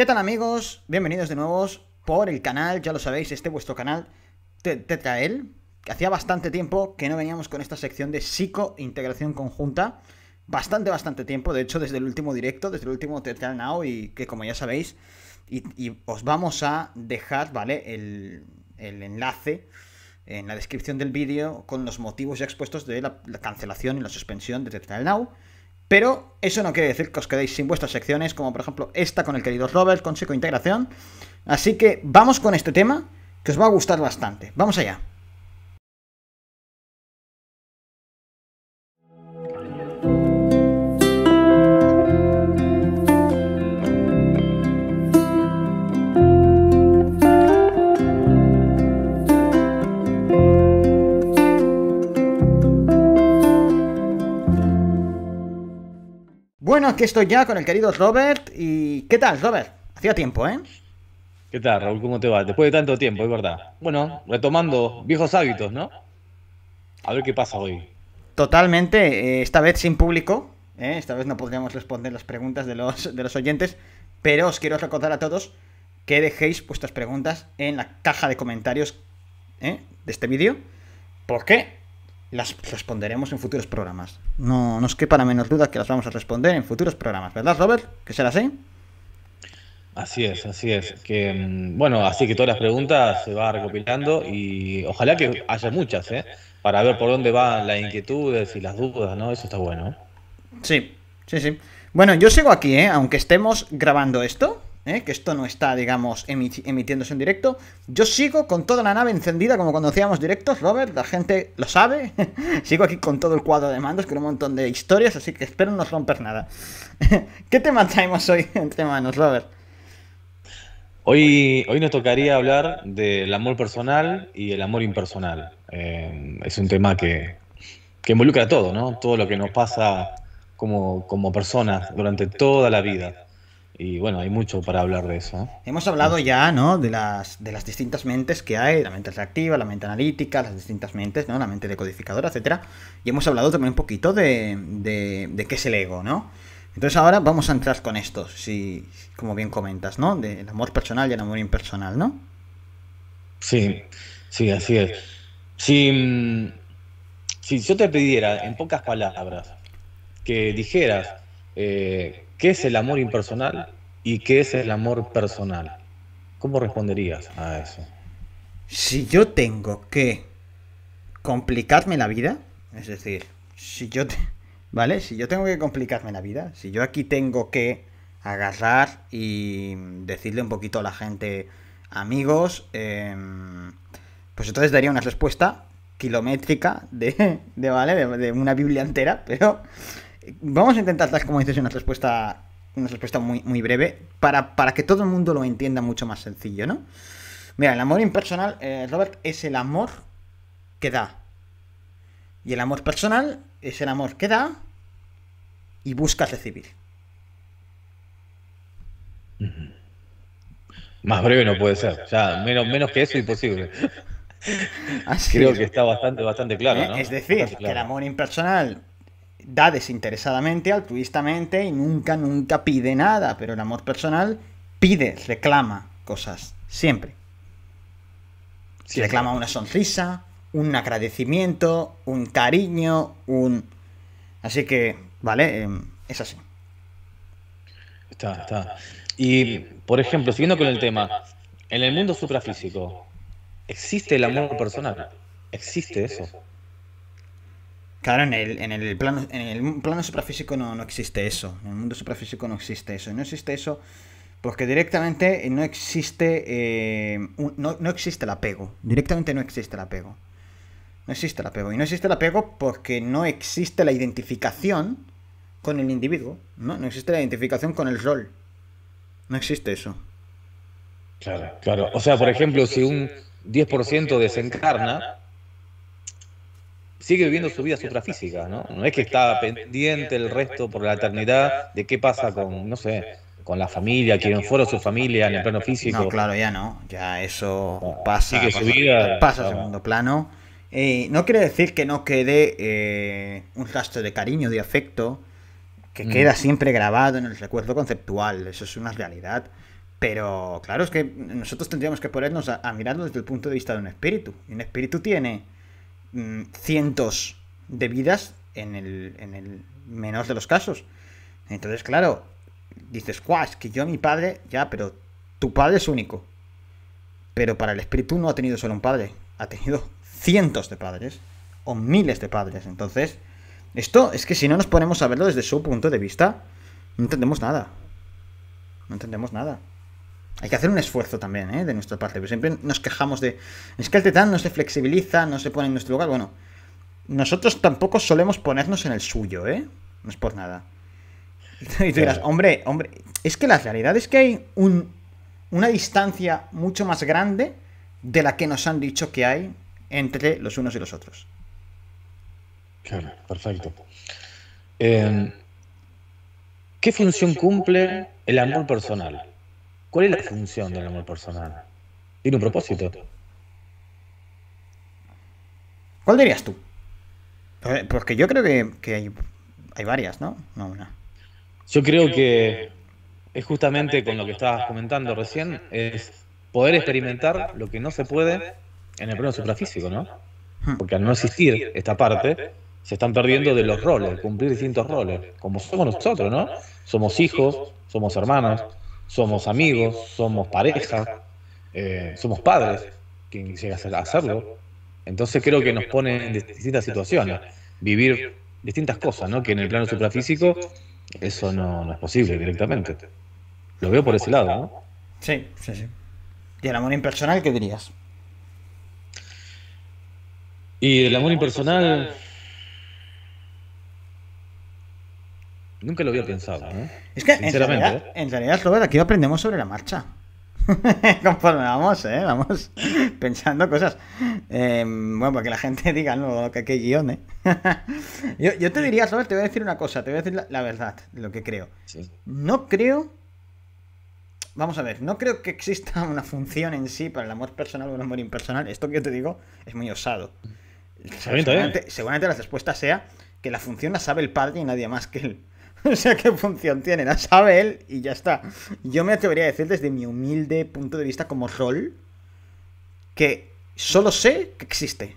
¿Qué tal amigos? Bienvenidos de nuevo por el canal, ya lo sabéis, este vuestro canal Tetrael. Hacía bastante tiempo que no veníamos con esta sección de psicointegración conjunta. Bastante, bastante tiempo, de hecho desde el último directo, desde el último Tetrael Now y que como ya sabéis, y, os vamos a dejar, ¿vale? El, enlace en la descripción del vídeo con los motivos ya expuestos de la, cancelación y la suspensión de Tetrael Now. Pero eso no quiere decir que os quedéis sin vuestras secciones, como por ejemplo esta con el querido Robert, con co-integración. Así que vamos con este tema, que os va a gustar bastante. Vamos allá. bueno, aquí estoy ya con el querido Robert. ¿Y qué tal, Robert? Hacía tiempo, ¿eh? ¿Qué tal, Raúl? ¿Cómo te va? Después de tanto tiempo, es verdad. Bueno, retomando viejos hábitos, ¿no? A ver qué pasa hoy. Totalmente, eh, esta vez sin público. ¿eh? Esta vez no podríamos responder las preguntas de los, de los oyentes. Pero os quiero recordar a todos que dejéis vuestras preguntas en la caja de comentarios ¿eh? de este vídeo. ¿Por qué? las responderemos en futuros programas. No nos quepa la menos duda que las vamos a responder en futuros programas, ¿verdad, Robert? ¿Que será así? Así es, así es. Que mm, bueno, así que todas las preguntas se van recopilando y ojalá que haya muchas, ¿eh? Para ver por dónde van las inquietudes y las dudas, ¿no? Eso está bueno. Sí, sí, sí. Bueno, yo sigo aquí, ¿eh? Aunque estemos grabando esto, ¿eh? que esto no está, digamos, emitiéndose en directo. Yo sigo con toda la nave encendida, como cuando hacíamos directos, Robert, la gente lo sabe. sigo aquí con todo el cuadro de mandos, con un montón de historias, así que espero no romper nada. ¿Qué tema traemos hoy entre manos, Robert? Hoy, hoy nos tocaría hablar del amor personal y el amor impersonal. Eh, es un tema que, que involucra todo, ¿no? Todo lo que nos pasa como, como personas durante toda la vida. Y bueno, hay mucho para hablar de eso. ¿eh? Hemos hablado ya, ¿no? De las, de las distintas mentes que hay, la mente reactiva, la mente analítica, las distintas mentes, ¿no? La mente decodificadora, etcétera. Y hemos hablado también un poquito de, qué es el ego, ¿no? Entonces ahora vamos a entrar con esto si, como bien comentas, ¿no? Del amor personal y el amor impersonal, ¿no? Sí, sí, así es. Si, mm, si yo te pidiera, en pocas palabras, que dijeras eh, ¿Qué es el amor impersonal y qué es el amor personal? ¿Cómo responderías a eso? Si yo tengo que complicarme la vida, es decir, si yo ¿Vale? Si yo tengo que complicarme la vida, si yo aquí tengo que agarrar y decirle un poquito a la gente, amigos, em, pues entonces daría una respuesta kilométrica de, ¿vale? de, una Biblia entera, pero vamos a intentar tal como dices, una respuesta, una respuesta muy, muy breve para, que todo el mundo lo entienda mucho más sencillo, ¿no? Mira, el amor impersonal, eh, Robert, es el amor que da. Y el amor personal es el amor que da y busca recibir. Más breve no puede ser. Ya, menos, menos que eso imposible. Creo que está bastante, bastante claro. Eh, es decir, que el amor impersonal da desinteresadamente, altruistamente y nunca, nunca pide nada, pero el amor personal pide, reclama cosas, siempre. Si reclama una sonrisa, un agradecimiento, un cariño, un... Así que, vale, em, es así. Está, está. Y, por ejemplo, siguiendo con el tema, en el mundo suprafísico, ¿existe el amor personal? ¿Existe eso? Claro, en el, en el plano, en el plano suprafísico no, no existe eso. En el mundo suprafísico no existe eso. Y No existe eso porque directamente eh, no existe. Eh, no, existe el apego. Directamente no existe el apego. No existe el apego. Y no existe el apego porque no existe la identificación con el individuo. No, no existe la identificación con el rol. No existe eso. Claro, claro. O sea, por ejemplo, si un 10% desencarna sigue viviendo su vida, sutrafísica, ¿no? No es que está pendiente el resto por la eternidad de qué pasa con, no sé, con la familia, quien fuera su familia en el plano físico. No, claro, ya no, ya eso pasa, pasa, su vida, pasa a segundo plano. Eh, no quiere decir que no quede eh, un rastro de cariño, de afecto, que mm. queda siempre grabado en el recuerdo conceptual, eso es una realidad. Pero claro, es que nosotros tendríamos que ponernos a, a mirarlo desde el punto de vista de un espíritu. Y un espíritu tiene Mm, cientos de vidas en el, en el menor de los casos. Entonces, claro, dices, guau, es que yo, mi padre, ya, pero tu padre es único. Pero para el espíritu no ha tenido solo un padre, ha tenido cientos de padres o miles de padres. Entonces, esto es que si no nos ponemos a verlo desde su punto de vista, no entendemos nada. No entendemos nada. Hay que hacer un esfuerzo también, ¿eh? De nuestra parte. Pero siempre nos quejamos de. Es que el tetán no se flexibiliza, no se pone en nuestro lugar. Bueno, nosotros tampoco solemos ponernos en el suyo, ¿eh? No es por nada. Y tú dirás, hombre, hombre. Es que la realidad es que hay un, una distancia mucho más grande de la que nos han dicho que hay entre los unos y los otros. Claro, perfecto. Em, ¿Qué función cumple el amor personal? ¿Cuál es la función del amor personal? ¿Tiene un propósito? ¿Cuál dirías tú? Porque pues yo creo que, hay, varias, ¿no? No, una. Yo creo que es justamente con lo que estabas comentando recién, es poder experimentar lo que no se puede en el plano suprafísico, ¿no? Porque al no existir esta parte, se están perdiendo de los roles, cumplir distintos roles, como somos nosotros, ¿no? Somos hijos, somos hermanos, somos amigos, somos pareja, eh, eh, somos padres, quien llega a hacerlo. Entonces creo que nos pone en distintas situaciones, vivir distintas cosas, ¿no? Que en el plano suprafísico eso no, no es posible directamente. Lo veo por ese lado, ¿no? Sí, sí, sí. ¿Y el amor impersonal qué dirías? Y el amor impersonal Nunca lo había pensado, ¿eh? Es que, Sinceramente, ¿eh? en, realidad, aquí aprendemos sobre la marcha. Conforme vamos, ¿eh? Vamos pensando cosas. Eh, bueno, para que la gente diga, no, que qué guión, ¿eh? yo, te diría, Robert, te voy a decir una cosa, te voy a decir la, verdad, lo que creo. No creo... Vamos a ver, no creo que exista una función en sí para el amor personal o el amor impersonal. Esto que yo te digo es muy osado. Seguramente, seguramente la respuesta sea que la función la sabe el padre y nadie más que él. O sea, ¿qué función tiene? La sabe él y ya está. Yo me atrevería a decir desde mi humilde punto de vista como rol que solo sé que existe.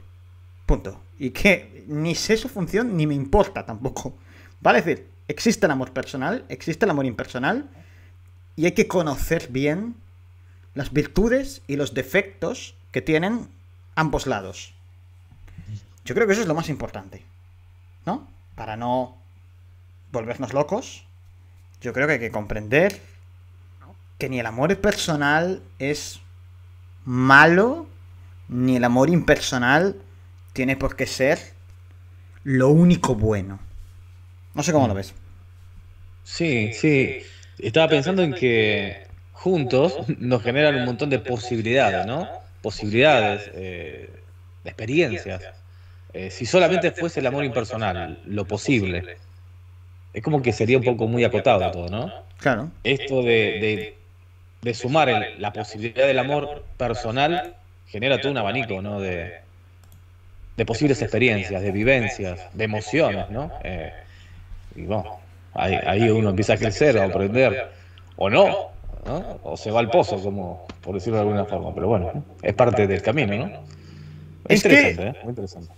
Punto. Y que ni sé su función ni me importa tampoco. Vale es decir, existe el amor personal, existe el amor impersonal y hay que conocer bien las virtudes y los defectos que tienen ambos lados. Yo creo que eso es lo más importante. ¿No? Para no volvernos locos. Yo creo que hay que comprender que ni el amor personal es malo, ni el amor impersonal tiene por qué ser lo único bueno. No sé cómo lo ves. Sí, sí. Estaba pensando en que juntos nos generan un montón de posibilidades, ¿no? Posibilidades, eh, experiencias. Eh, si solamente fuese el amor impersonal, lo posible es como que sería un poco muy acotado todo, ¿no? Claro. Esto de, sumar la posibilidad del amor personal genera todo un abanico, ¿no? De, posibles experiencias, de vivencias, de emociones, ¿no? Eh, eh, y bueno, ahí, uno empieza a crecer, a aprender, o no, ¿no? O se va al pozo, como por decirlo de alguna forma, pero bueno, es parte del camino, ¿no? interesante, ¿eh? Muy interesante.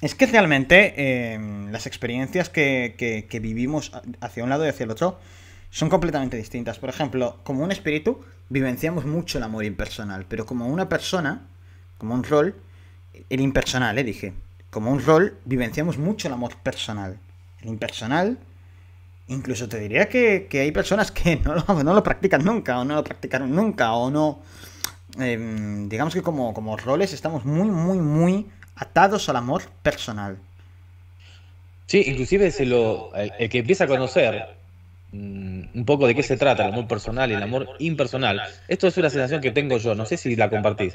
Es que realmente em, las experiencias que, vivimos hacia un lado y hacia el otro son completamente distintas. Por ejemplo, como un espíritu, vivenciamos mucho el amor impersonal, pero como una persona, como un rol, el impersonal, eh, dije, como un rol, vivenciamos mucho el amor personal. El impersonal, incluso te diría que, hay personas que no lo, practican nunca, o no lo practicaron nunca, o no... Em, digamos que como, como roles estamos muy, muy, muy atados al amor personal. Sí, inclusive el, que empieza a conocer mm, un poco de qué se trata, el amor personal y el amor impersonal, esto es una sensación que tengo yo, no sé si la compartís.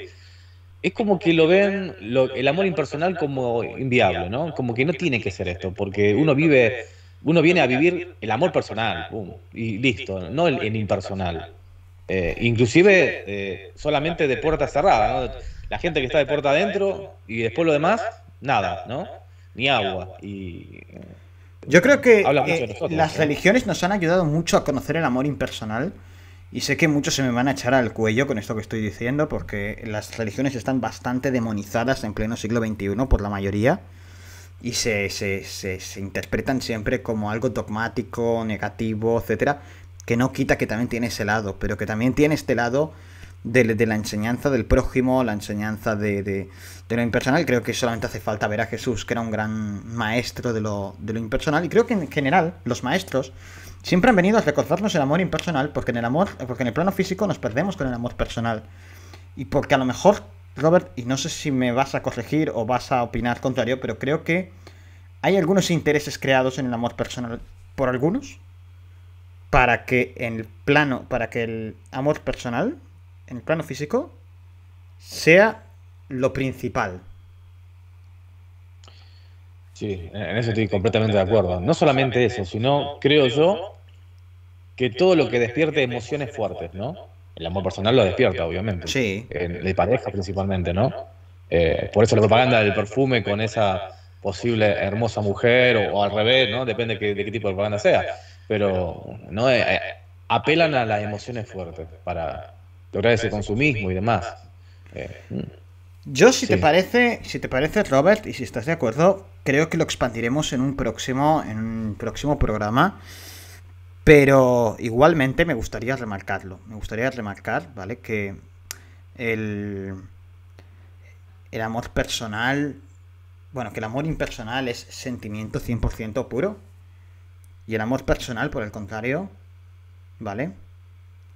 Es como que lo ven el amor impersonal como inviable, ¿no? Como que no tiene que ser esto, porque uno vive, uno viene a vivir el amor personal, y listo, no el, impersonal. Eh, inclusive eh, solamente de puerta cerrada, ¿no? la gente que está de puerta adentro y después lo demás, nada, ¿no? Ni agua. Y. Yo creo que eh, las religiones nos han ayudado mucho a conocer el amor impersonal. Y sé que muchos se me van a echar al cuello con esto que estoy diciendo, porque las religiones están bastante demonizadas en pleno siglo XXI por la mayoría. Y se, se, se, se interpretan siempre como algo dogmático, negativo, etcétera. Que no quita que también tiene ese lado, pero que también tiene este lado de, la enseñanza del prójimo, la enseñanza de, lo impersonal. Creo que solamente hace falta ver a Jesús, que era un gran maestro de lo, de lo impersonal. Y creo que en general los maestros siempre han venido a recordarnos el amor impersonal, porque en el amor, porque en el plano físico nos perdemos con el amor personal. Y porque a lo mejor, Robert, y no sé si me vas a corregir o vas a opinar contrario, pero creo que hay algunos intereses creados en el amor personal por algunos para que el plano, para que el amor personal en el plano físico sea lo principal. Sí, en eso estoy completamente de acuerdo. No solamente eso, sino creo yo que todo lo que despierte emociones fuertes, ¿no? El amor personal lo despierta, obviamente. Sí. En de pareja principalmente, ¿no? Eh, por eso la propaganda del perfume con esa posible hermosa mujer o, al revés, ¿no? Depende de qué tipo de propaganda sea. Pero, ¿no? Eh, eh, apelan a las emociones fuertes para, lograr ese consumismo y demás. Eh, yo, si te parece, si te parece, Robert, y si estás de acuerdo, creo que lo expandiremos en un próximo, en un próximo programa. Pero igualmente me gustaría remarcarlo. Me gustaría remarcar, ¿vale? Que el, el amor personal. Bueno, que el amor impersonal es sentimiento 100% puro. Y el amor personal, por el contrario, ¿vale?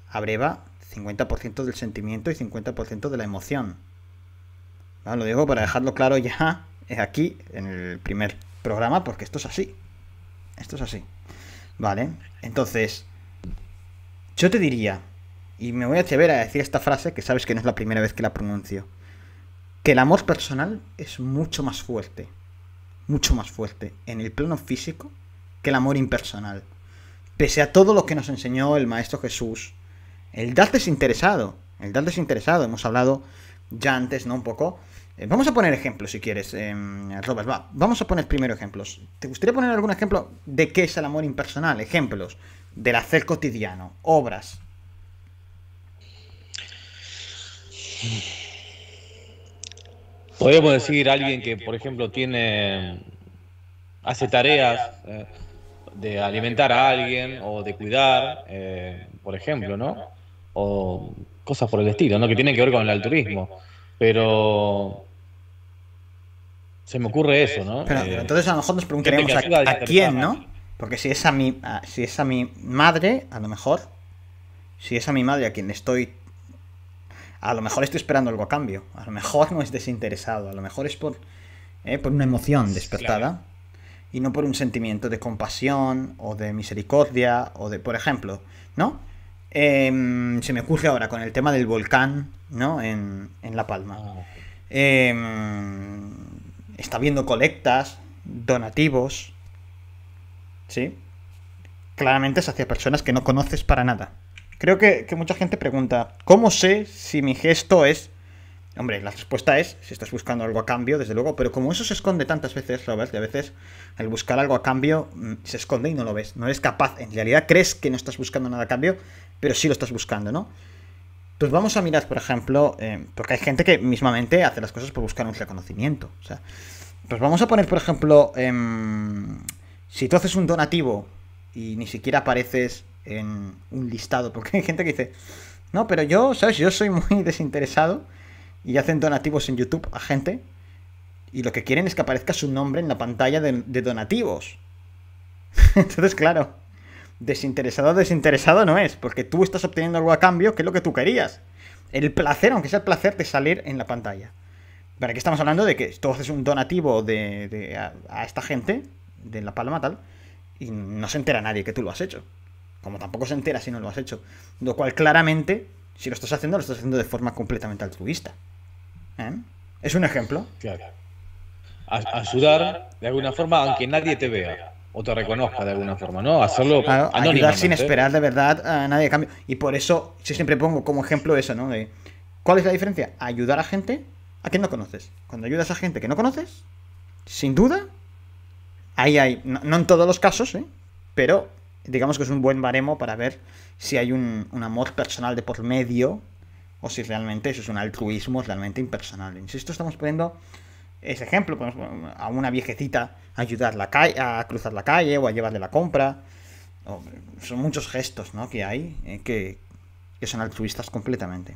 Abreva 50% del sentimiento y 50% de la emoción. Ah, lo digo para dejarlo claro ya aquí en el primer programa porque esto es así. Esto es así. ¿Vale? Entonces, yo te diría, y me voy a atrever a decir esta frase que sabes que no es la primera vez que la pronuncio, que el amor personal es mucho más fuerte, mucho más fuerte en el plano físico que el amor impersonal. Pese a todo lo que nos enseñó el Maestro Jesús, el DAT desinteresado. El dar desinteresado. Hemos hablado ya antes, ¿no? Un poco. Eh, vamos a poner ejemplos si quieres, em, Robert. Va, vamos a poner primero ejemplos. ¿Te gustaría poner algún ejemplo de qué es el amor impersonal? Ejemplos del hacer cotidiano, obras. Podríamos decir alguien que, por ejemplo, tiene hace tareas eh, de alimentar a alguien o de cuidar, eh, por ejemplo, ¿no? o cosas por el estilo, ¿no? que tienen que ver con el alturismo. Pero se me ocurre eso, ¿no? Eh, entonces a lo mejor nos preguntaríamos a, quién, ¿no? Porque si es a mi, si es a mi madre, a lo mejor, si es a mi madre a quien estoy, a lo mejor estoy esperando algo a cambio, a lo mejor no es desinteresado, a lo mejor es por, eh, por una emoción despertada. Y no por un sentimiento de compasión o de misericordia o de, por ejemplo, ¿no? Em, se me ocurre ahora con el tema del volcán, ¿no? En, La Palma. Ah, em, está viendo colectas, donativos. ¿Sí? Claramente es hacia personas que no conoces para nada. Creo que, mucha gente pregunta, ¿cómo sé si mi gesto es Hombre, la respuesta es, si estás buscando algo a cambio, desde luego, pero como eso se esconde tantas veces, Robert, y a veces al buscar algo a cambio mm, se esconde y no lo ves, no eres capaz, en realidad crees que no estás buscando nada a cambio, pero sí lo estás buscando, ¿no? Pues vamos a mirar, por ejemplo, eh, porque hay gente que mismamente hace las cosas por buscar un reconocimiento. O sea, pues vamos a poner, por ejemplo, em, si tú haces un donativo y ni siquiera apareces en un listado, porque hay gente que dice, no, pero yo, ¿sabes? Yo soy muy desinteresado y hacen donativos en YouTube a gente y lo que quieren es que aparezca su nombre en la pantalla de donativos. Entonces, claro. Desinteresado, desinteresado no es, porque tú estás obteniendo algo a cambio que es lo que tú querías. El placer, aunque sea el placer de salir en la pantalla. Pero aquí estamos hablando de que tú haces un donativo de, a, esta gente, de La paloma tal, y no se entera nadie que tú lo has hecho. Como tampoco se entera si no lo has hecho. Lo cual claramente, si lo estás haciendo, lo estás haciendo de forma completamente altruista. ¿Eh? Es un ejemplo. Claro. a, sudar, de alguna forma, aunque nadie te vea o te reconozca de alguna forma, ¿no? Hacerlo ayudar sin esperar de verdad a nadie de cambio. Y por eso yo siempre pongo como ejemplo eso, ¿no? ¿Cuál es la diferencia? Ayudar a gente a quien no conoces. Cuando ayudas a gente que no conoces, sin duda, ahí hay, no, en todos los casos, ¿eh? pero digamos que es un buen baremo para ver si hay un, un amor personal de por medio o si realmente eso es un altruismo realmente impersonal. Insisto, estamos poniendo ese ejemplo, pues, a una viejecita ayudarla a, a cruzar la calle o a llevarle la compra. son muchos gestos ¿no? que hay eh, que, que son altruistas completamente.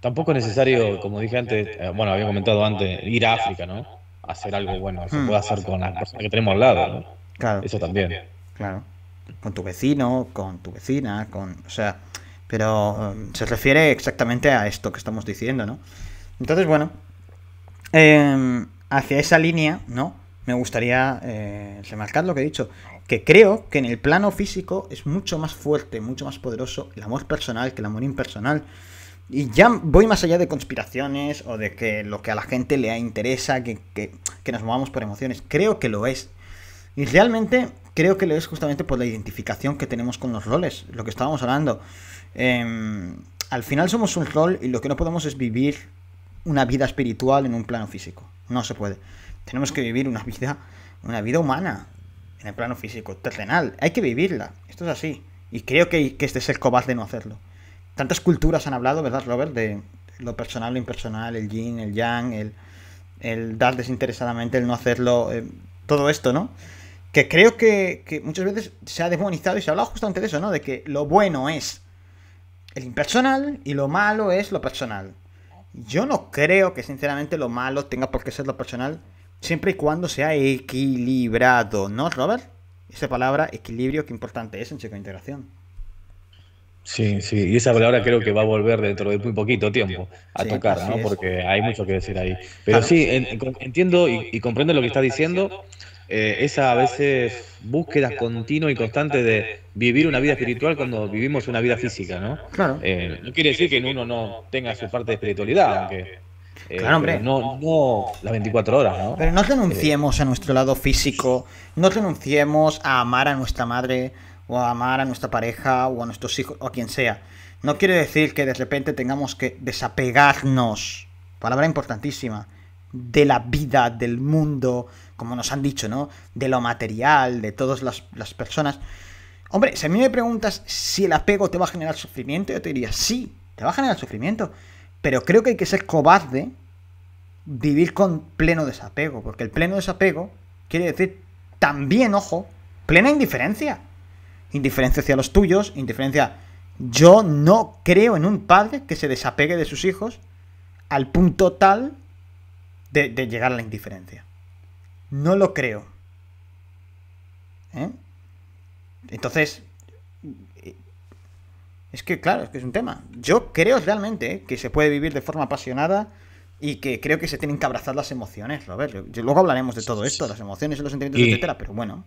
Tampoco es necesario, como dije antes, eh, bueno, había comentado antes, ir a África, ¿no? Hacer algo bueno, se mm. puede hacer con las personas que tenemos al lado, ¿no? Claro. Eso también. Claro. Con tu vecino, con tu vecina, con. O sea. Pero um, se refiere exactamente a esto que estamos diciendo, ¿no? Entonces, bueno, Em, hacia esa línea, ¿no? Me gustaría eh, remarcar lo que he dicho, que creo que en el plano físico es mucho más fuerte, mucho más poderoso el amor personal que el amor impersonal. Y ya voy más allá de conspiraciones o de que lo que a la gente le interesa, que, nos movamos por emociones. Creo que lo es. Y realmente creo que lo es justamente por la identificación que tenemos con los roles, lo que estábamos hablando. Em, al final somos un rol y lo que no podemos es vivir una vida espiritual en un plano físico. No se puede. Tenemos que vivir una vida, una vida humana en el plano físico, terrenal. Hay que vivirla. Esto es así. Y creo que, este es el cobarde de no hacerlo. Tantas culturas han hablado, ¿verdad, Robert? De lo personal, lo impersonal, el yin, el yang, el, dar desinteresadamente, el no hacerlo, eh, todo esto, ¿no? Que creo que, que muchas veces se ha demonizado y se ha hablado justamente de eso, ¿no? De que lo bueno es el impersonal y lo malo es lo personal. Yo no creo que sinceramente lo malo tenga por qué ser lo personal, siempre y cuando sea equilibrado, ¿no, Robert? Esa palabra equilibrio, qué importante es en integración. Sí, sí, y esa palabra creo que va a volver dentro de muy poquito tiempo a tocar, ¿no? Porque hay mucho que decir ahí. Pero sí, entiendo y, y comprendo lo que estás diciendo. Eh, esa a veces búsqueda continua y constante de vivir una vida espiritual cuando vivimos una vida física, ¿no? Eh, no quiere decir que uno no tenga su parte de espiritualidad, aunque... Eh, no, no las 24 horas, ¿no? Pero no renunciemos a nuestro lado físico, no renunciemos a amar a nuestra madre, o a amar a nuestra pareja, o a nuestros hijos, o a quien sea. No quiere decir que de repente tengamos que desapegarnos. Palabra importantísima de la vida, del mundo, como nos han dicho, ¿no? De lo material, de todas las, personas. Hombre, si a mí me preguntas si el apego te va a generar sufrimiento, yo te diría, sí, te va a generar sufrimiento. Pero creo que hay que ser cobarde vivir con pleno desapego, porque el pleno desapego quiere decir también, ojo, plena indiferencia. Indiferencia hacia los tuyos, indiferencia... Yo no creo en un padre que se desapegue de sus hijos al punto tal de, llegar a la indiferencia. No lo creo. ¿Eh? Entonces, es que claro, es que es un tema. Yo creo realmente que se puede vivir de forma apasionada y que creo que se tienen que abrazar las emociones, Robert. luego hablaremos de todo esto, las emociones los sentimientos, etcétera, pero bueno.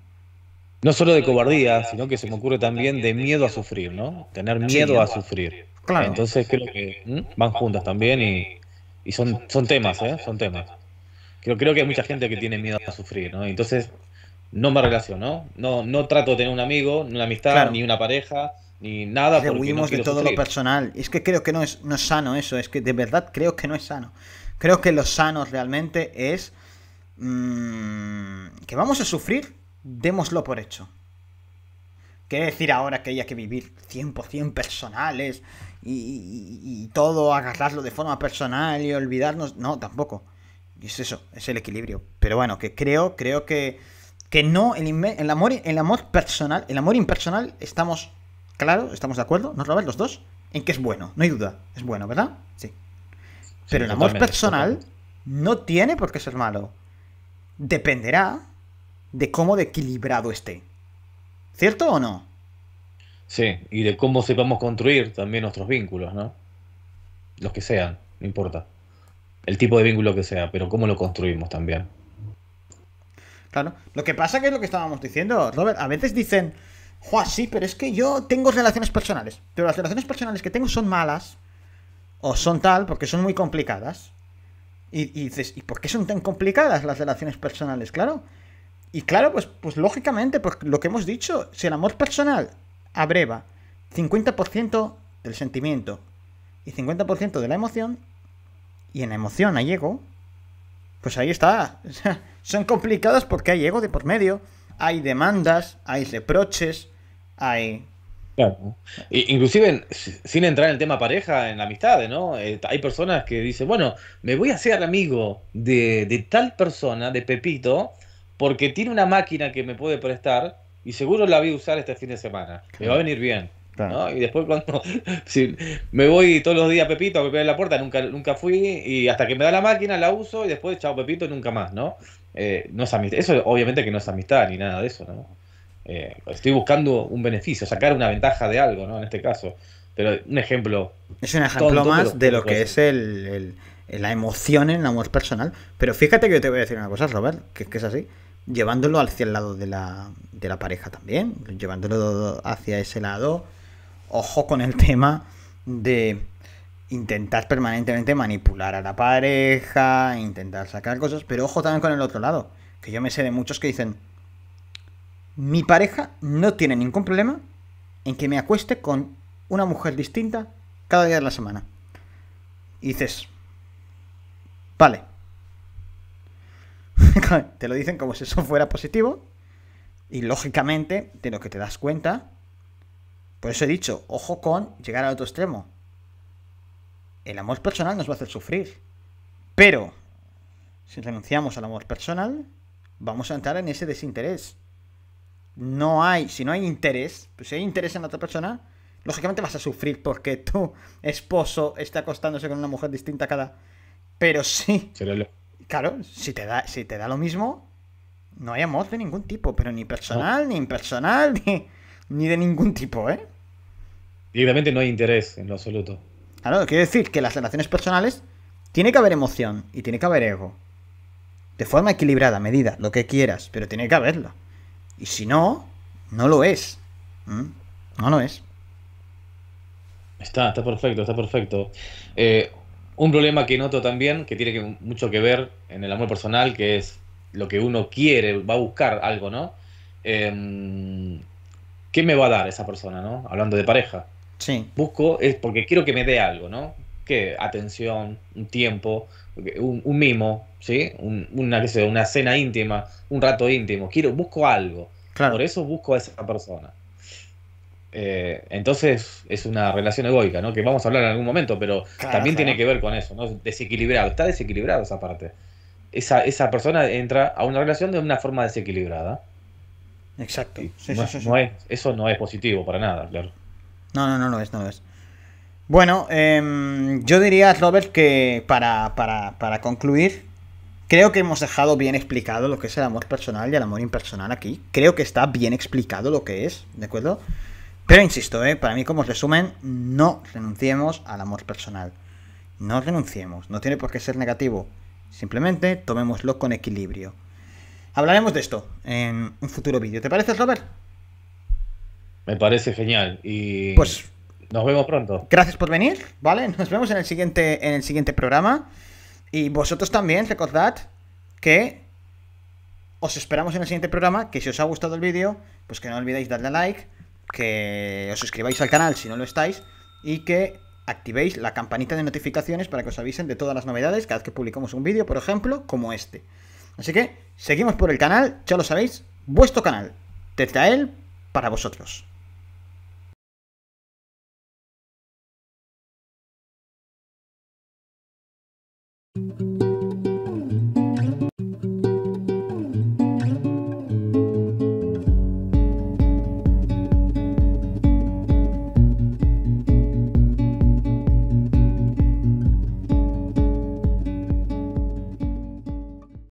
No solo de cobardía, sino que se me ocurre también de miedo a sufrir, ¿no? Tener miedo a sufrir. Entonces creo que van juntas también y y son, son temas, ¿eh? Son ¿eh? temas. Creo, creo que hay mucha gente que tiene miedo a sufrir, ¿no? Entonces, no me relaciono, ¿no? No, trato de tener un amigo, ni una amistad, ni una pareja, ni nada. Porque huimos de todo lo personal. Es que creo que no es, no sano eso, es que de verdad creo que no es sano. Creo que lo sano realmente es mm, que vamos a sufrir, démoslo por hecho. qué decir ahora que haya que vivir 100% personales y, todo agarrarlo de forma personal y olvidarnos. No, tampoco. es eso, es el equilibrio. Pero bueno, que creo, creo que, no, el, amor, el amor personal, el amor impersonal, estamos claro, estamos de acuerdo, ¿no, Robert? Los dos, en que es bueno, no hay duda. Es bueno, ¿verdad? Sí. Pero el amor personal no tiene por qué ser malo. Dependerá de cómo de equilibrado esté. ¿Cierto o no? Sí, y de cómo sepamos construir también nuestros vínculos, ¿no? Los que sean, no importa. El tipo de vínculo que sea, pero cómo lo construimos también. Claro. Lo que pasa que es lo que estábamos diciendo, Robert. A veces dicen, Juan, sí, pero es que yo tengo relaciones personales. Pero las relaciones personales que tengo son malas. O son tal, porque son muy complicadas. Y, dices, ¿y por qué son tan complicadas las relaciones personales? Claro. Y claro, pues, pues lógicamente, pues lo que hemos dicho, si el amor personal abreva 50% del sentimiento y 50% de la emoción, y en la emoción hay ego, pues ahí está. Son complicadas porque hay ego de por medio, hay demandas, hay reproches, hay Inclusive, sin entrar en el tema pareja, en amistades, ¿no? Eh, hay personas que dicen, bueno, me voy a hacer amigo de, de, tal persona, de Pepito, porque tiene una máquina que me puede prestar y seguro la voy a usar este fin de semana. Me va a venir bien. ¿no? Y después cuando si me voy todos los días a Pepito a pegar la puerta, nunca, nunca fui y hasta que me da la máquina la uso y después chao Pepito nunca más, ¿no? Eh, no es Eso obviamente que no es amistad ni nada de eso, ¿no? Eh, estoy buscando un beneficio, sacar una ventaja de algo, ¿no? En este caso. Pero un ejemplo. Es un ejemplo más de lo que es la emoción en el amor personal. Pero fíjate que te voy a decir una cosa, Robert, que, que es así llevándolo hacia el lado de la, de la pareja también, llevándolo hacia ese lado. Ojo con el tema de intentar permanentemente manipular a la pareja, intentar sacar cosas, pero ojo también con el otro lado, que yo me sé de muchos que dicen, mi pareja no tiene ningún problema en que me acueste con una mujer distinta cada día de la semana. Y dices, vale, te lo dicen como si eso fuera positivo. Y lógicamente, de lo que te das cuenta, por eso he dicho, ojo con llegar al otro extremo. El amor personal nos va a hacer sufrir. Pero, si renunciamos al amor personal, vamos a entrar en ese desinterés. No hay, si no hay interés, pues si hay interés en la otra persona, lógicamente vas a sufrir porque tu esposo está acostándose con una mujer distinta cada. Pero sí. Claro, si te da, si te da lo mismo, no hay amor de ningún tipo, pero ni personal, ni impersonal, ni, de ningún tipo, ¿eh? Directamente no hay interés en lo absoluto. Claro, quiero decir que las relaciones personales tiene que haber emoción y tiene que haber ego. De forma equilibrada, medida, lo que quieras, pero tiene que haberlo. Y si no, no lo es. No lo es. Está, está perfecto, está perfecto. Eh, un problema que noto también, que tiene mucho que ver en el amor personal, que es lo que uno quiere, va a buscar algo, ¿no? Em, ¿Qué me va a dar esa persona, ¿no? Hablando de pareja. Sí. Busco es porque quiero que me dé algo, ¿no? ¿Qué? Atención, un tiempo, un, mimo, ¿sí? una, qué sé, una cena íntima, un rato íntimo. Quiero, busco algo. Claro. Por eso busco a esa persona. Eh, entonces es una relación egoica, ¿no? Que vamos a hablar en algún momento, pero también tiene que ver con eso, ¿no? Desequilibrado, está desequilibrado esa parte. Esa, persona entra a una relación de una forma desequilibrada. Exacto. eso no es positivo para nada, claro. No, no, no, no es, no es. Bueno, em, yo diría, Robert, que para, para concluir, Creo que hemos dejado bien explicado lo que es el amor personal y el amor impersonal aquí. Creo que está bien explicado lo que es, ¿de acuerdo? Pero insisto, eh, para mí como resumen, no renunciemos al amor personal. No renunciemos, no tiene por qué ser negativo. Simplemente tomémoslo con equilibrio. Hablaremos de esto en un futuro vídeo. ¿Te parece, Robert? Me parece genial. Y pues nos vemos pronto. Gracias por venir, ¿vale? Nos vemos en el siguiente, en el siguiente programa. Y vosotros también recordad que os esperamos en el siguiente programa, que si os ha gustado el vídeo, pues que no olvidéis darle a like, que os suscribáis al canal si no lo estáis y que activéis la campanita de notificaciones para que os avisen de todas las novedades cada vez que publicamos un vídeo, por ejemplo, como este. Así que seguimos por el canal, ya lo sabéis, vuestro canal, Tetrael para vosotros.